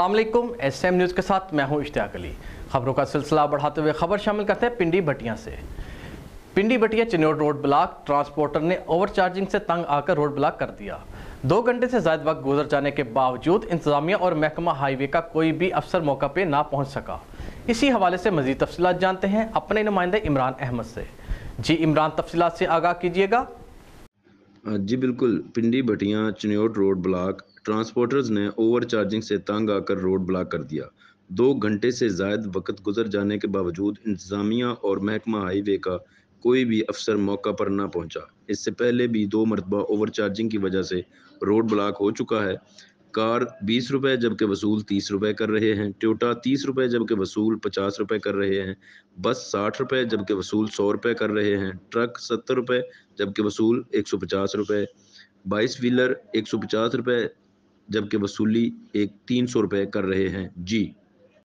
अल्लाम S M news के साथ मैं हूं इश्तियाक अली खबरों का सिलसिला बढ़ाते हुए खबर शामिल करते हैं पिंडी भटिया से Pindi Bhattian Chiniot road block transporter ने ओवरचार्जिंग से तंग आकर रोड ब्लॉक कर दिया दो घंटे से ज्यादा वक्त गुजर जाने के बावजूद इंतजामिया और महकमा हाईवे का कोई भी अफसर मौका पर ना पहुँच सका इसी हवाले से मजीद तफसलत जानते हैं अपने नुमाइंदे इमरान अहमद से जी इमरान तफसलत से आगाह कीजिएगा जी बिल्कुल Pindi Bhattian Chiniot road block transporters ने ओवर चार्जिंग से तंग आकर रोड ब्लॉक कर दिया दो घंटे से जायद वक्त गुजर जाने के बावजूद इंतज़ामिया और महकमा हाईवे का कोई भी अफसर मौका पर ना पहुंचा इससे पहले भी दो मरतबा ओवर चार्जिंग की वजह से रोड ब्लॉक हो चुका है कार बीस रुपये जबकि वसूल तीस रुपये कर रहे हैं ट्योटा तीस रुपये जबकि वसूल पचास रुपये कर रहे हैं बस साठ रुपये जबकि वसूल सौ रुपये कर रहे हैं ट्रक सत्तर रुपये जबकि वसूल एक सौ पचास रुपये बाईस व्हीलर एक सौ पचास रुपये जबकि वसूली एक तीन सौ रुपये कर रहे हैं जी